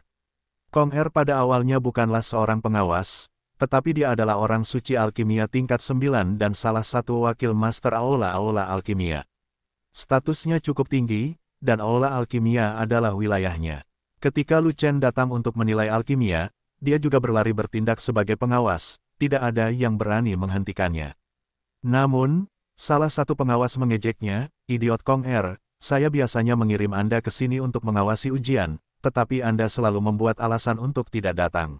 Kong Er pada awalnya bukanlah seorang pengawas, tetapi dia adalah orang suci alkimia tingkat 9 dan salah satu wakil master Aula Aula Alkimia. Statusnya cukup tinggi, dan Aula Alkimia adalah wilayahnya. Ketika Lu Chen datang untuk menilai alkimia, dia juga berlari bertindak sebagai pengawas, tidak ada yang berani menghentikannya. Namun, salah satu pengawas mengejeknya, idiot Kong Er, saya biasanya mengirim Anda ke sini untuk mengawasi ujian, tetapi Anda selalu membuat alasan untuk tidak datang.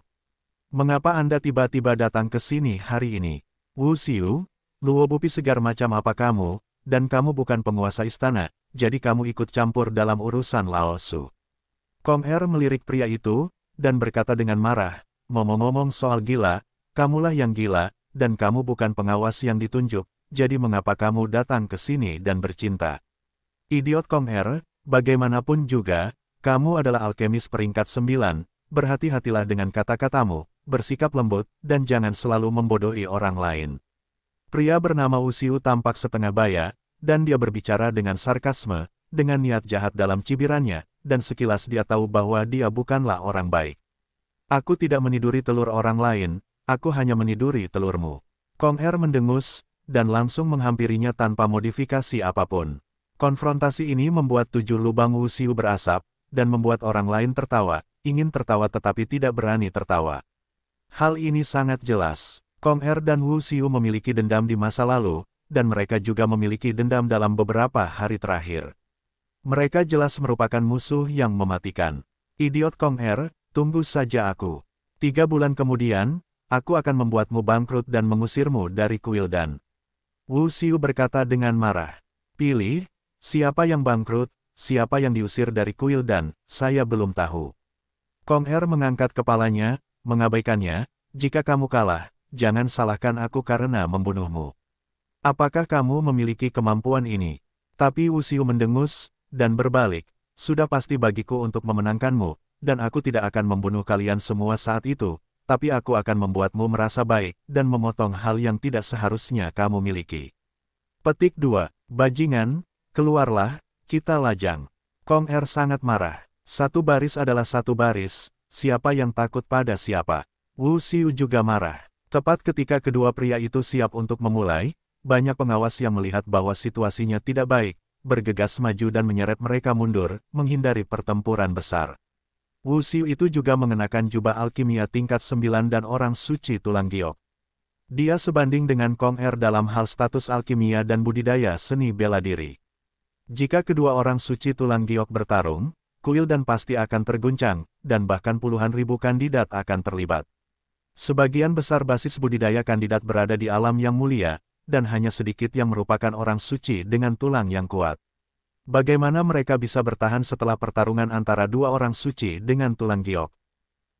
Mengapa Anda tiba-tiba datang ke sini hari ini? Wu Xiu, Luo Bupi segar macam apa kamu, dan kamu bukan penguasa istana, jadi kamu ikut campur dalam urusan Lao Su. Kong Er melirik pria itu, dan berkata dengan marah, ngomong-ngomong soal gila, kamulah yang gila, dan kamu bukan pengawas yang ditunjuk, jadi mengapa kamu datang ke sini dan bercinta? Idiot Comher, bagaimanapun juga, kamu adalah alkemis peringkat sembilan. berhati-hatilah dengan kata-katamu, bersikap lembut, dan jangan selalu membodohi orang lain. Pria bernama Usiu tampak setengah baya, dan dia berbicara dengan sarkasme, dengan niat jahat dalam cibirannya, dan sekilas dia tahu bahwa dia bukanlah orang baik. Aku tidak meniduri telur orang lain, Aku hanya meniduri telurmu. Kong Er mendengus, dan langsung menghampirinya tanpa modifikasi apapun. Konfrontasi ini membuat tujuh lubang wusiu berasap, dan membuat orang lain tertawa, ingin tertawa tetapi tidak berani tertawa. Hal ini sangat jelas. Kong Er dan Wu Xiu memiliki dendam di masa lalu, dan mereka juga memiliki dendam dalam beberapa hari terakhir. Mereka jelas merupakan musuh yang mematikan. Idiot Kong Er, tunggu saja aku. Tiga bulan kemudian, aku akan membuatmu bangkrut dan mengusirmu dari kuil. Dan Wu Xiu berkata dengan marah. Pilih, siapa yang bangkrut, siapa yang diusir dari kuil. Dan saya belum tahu. Kong Er mengangkat kepalanya, mengabaikannya, jika kamu kalah, jangan salahkan aku karena membunuhmu. Apakah kamu memiliki kemampuan ini? Tapi Wu Xiu mendengus, dan berbalik, sudah pasti bagiku untuk memenangkanmu, dan aku tidak akan membunuh kalian semua saat itu, tapi aku akan membuatmu merasa baik dan memotong hal yang tidak seharusnya kamu miliki. Petik 2. Bajingan, keluarlah, kita lajang. Kong Er sangat marah. Satu baris adalah satu baris, siapa yang takut pada siapa. Wu Xiu juga marah. Tepat ketika kedua pria itu siap untuk memulai, banyak pengawas yang melihat bahwa situasinya tidak baik, bergegas maju dan menyeret mereka mundur, menghindari pertempuran besar. Wu Xiu itu juga mengenakan jubah alkimia tingkat 9 dan orang suci tulang giok. Dia sebanding dengan Kong Er dalam hal status alkimia dan budidaya seni bela diri. Jika kedua orang suci tulang giok bertarung, kuil dan pasti akan terguncang, dan bahkan puluhan ribu kandidat akan terlibat. Sebagian besar basis budidaya kandidat berada di alam yang mulia, dan hanya sedikit yang merupakan orang suci dengan tulang yang kuat. Bagaimana mereka bisa bertahan setelah pertarungan antara dua orang suci dengan tulang giok?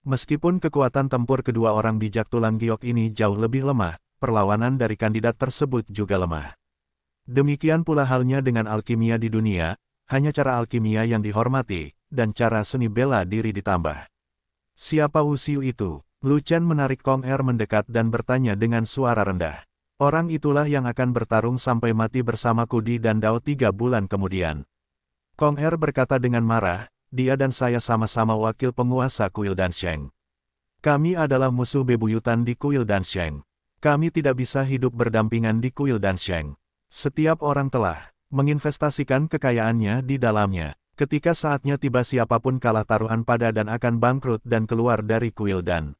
Meskipun kekuatan tempur kedua orang bijak tulang giok ini jauh lebih lemah, perlawanan dari kandidat tersebut juga lemah. Demikian pula halnya dengan alkimia di dunia, hanya cara alkimia yang dihormati, dan cara seni bela diri ditambah. Siapa usiu itu? Lu menarik Kong Er mendekat dan bertanya dengan suara rendah. Orang itulah yang akan bertarung sampai mati bersama Kudi dan Dao tiga bulan kemudian. Kong Er berkata dengan marah, dia dan saya sama-sama wakil penguasa Kuil Dansheng. Kami adalah musuh bebuyutan di Kuil Dansheng. Kami tidak bisa hidup berdampingan di Kuil Dansheng. Setiap orang telah menginvestasikan kekayaannya di dalamnya. Ketika saatnya tiba siapapun kalah taruhan pada dan akan bangkrut dan keluar dari Kuil Dan.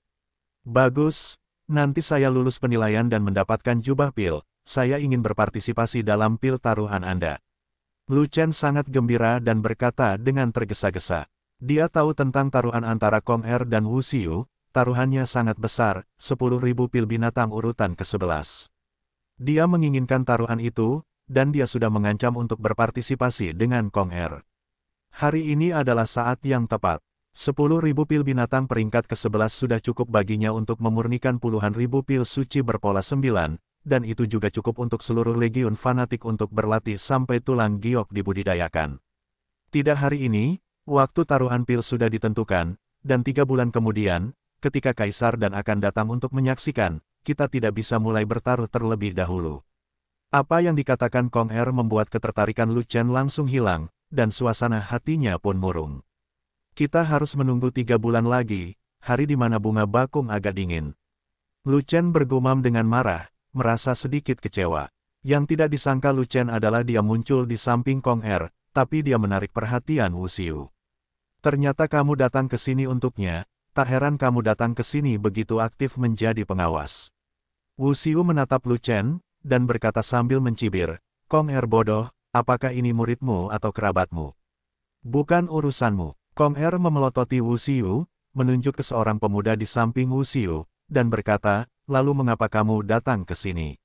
Bagus, Nanti saya lulus penilaian dan mendapatkan jubah pil, saya ingin berpartisipasi dalam pil taruhan Anda. Lu Chen sangat gembira dan berkata dengan tergesa-gesa. Dia tahu tentang taruhan antara Kong Er dan Wu Xiu, taruhannya sangat besar, 10.000 pil binatang urutan ke-11. Dia menginginkan taruhan itu, dan dia sudah mengancam untuk berpartisipasi dengan Kong Er. Hari ini adalah saat yang tepat. Sepuluh ribu pil binatang peringkat ke-11 sudah cukup baginya untuk memurnikan puluhan ribu pil suci berpola sembilan, dan itu juga cukup untuk seluruh legiun fanatik untuk berlatih sampai tulang giok dibudidayakan. Tidak hari ini, waktu taruhan pil sudah ditentukan, dan tiga bulan kemudian, ketika Kaisar dan akan datang untuk menyaksikan, kita tidak bisa mulai bertaruh terlebih dahulu. Apa yang dikatakan Kong Er membuat ketertarikan Lu Chen langsung hilang, dan suasana hatinya pun murung. Kita harus menunggu tiga bulan lagi, hari di mana bunga bakung agak dingin. Lucen bergumam dengan marah, merasa sedikit kecewa. Yang tidak disangka Lucen adalah dia muncul di samping Kong Er, tapi dia menarik perhatian Wusiu. Ternyata kamu datang ke sini untuknya, tak heran kamu datang ke sini begitu aktif menjadi pengawas. Wusiu menatap Lucen, dan berkata sambil mencibir, Kong Er bodoh, apakah ini muridmu atau kerabatmu? Bukan urusanmu. Kong Er memelototi Wu Xiu, menunjuk ke seorang pemuda di samping Wu Xiu, dan berkata, lalu mengapa kamu datang ke sini?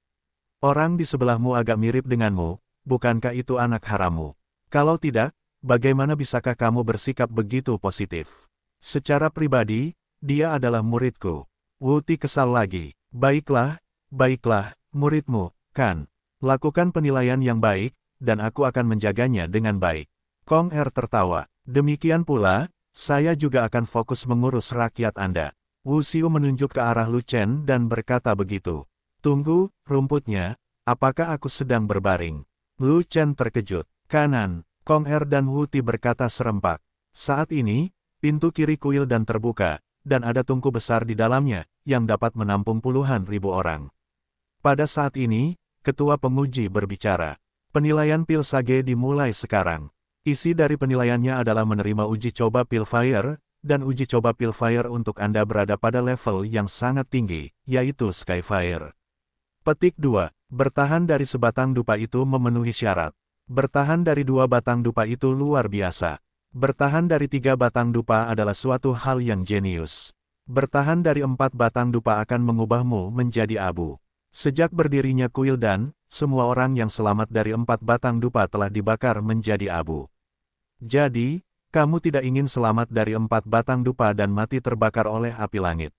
Orang di sebelahmu agak mirip denganmu, bukankah itu anak haramu? Kalau tidak, bagaimana bisakah kamu bersikap begitu positif? Secara pribadi, dia adalah muridku. Wu Ti kesal lagi. Baiklah, baiklah, muridmu, kan? Lakukan penilaian yang baik, dan aku akan menjaganya dengan baik. Kong Er tertawa. Demikian pula, saya juga akan fokus mengurus rakyat Anda. Wu Xiu menunjuk ke arah Lu Chen dan berkata begitu. Tunggu, rumputnya, apakah aku sedang berbaring? Lu Chen terkejut. Kanan, Kong Er dan Wu Ti berkata serempak. Saat ini, pintu kiri kuil dan terbuka, dan ada tungku besar di dalamnya, yang dapat menampung puluhan ribu orang. Pada saat ini, ketua penguji berbicara. Penilaian pil sage dimulai sekarang. Isi dari penilaiannya adalah menerima uji coba Pilfire, dan uji coba Pilfire untuk Anda berada pada level yang sangat tinggi, yaitu Skyfire. Petik 2. Bertahan dari sebatang dupa itu memenuhi syarat. Bertahan dari dua batang dupa itu luar biasa. Bertahan dari tiga batang dupa adalah suatu hal yang jenius. Bertahan dari empat batang dupa akan mengubahmu menjadi abu. Sejak berdirinya kuil dan semua orang yang selamat dari empat batang dupa telah dibakar menjadi abu. Jadi, kamu tidak ingin selamat dari empat batang dupa dan mati terbakar oleh api langit.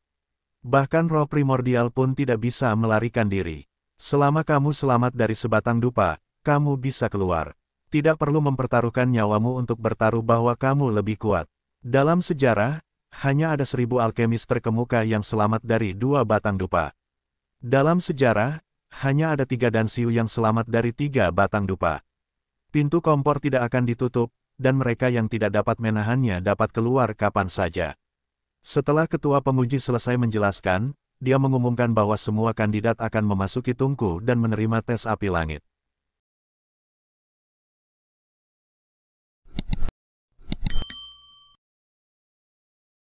Bahkan roh primordial pun tidak bisa melarikan diri. Selama kamu selamat dari sebatang dupa, kamu bisa keluar. Tidak perlu mempertaruhkan nyawamu untuk bertaruh bahwa kamu lebih kuat. Dalam sejarah, hanya ada seribu alkemis terkemuka yang selamat dari dua batang dupa. Dalam sejarah, hanya ada tiga Dansiu yang selamat dari tiga batang dupa. Pintu kompor tidak akan ditutup, dan mereka yang tidak dapat menahannya dapat keluar kapan saja. Setelah ketua penguji selesai menjelaskan, dia mengumumkan bahwa semua kandidat akan memasuki tungku dan menerima tes api langit.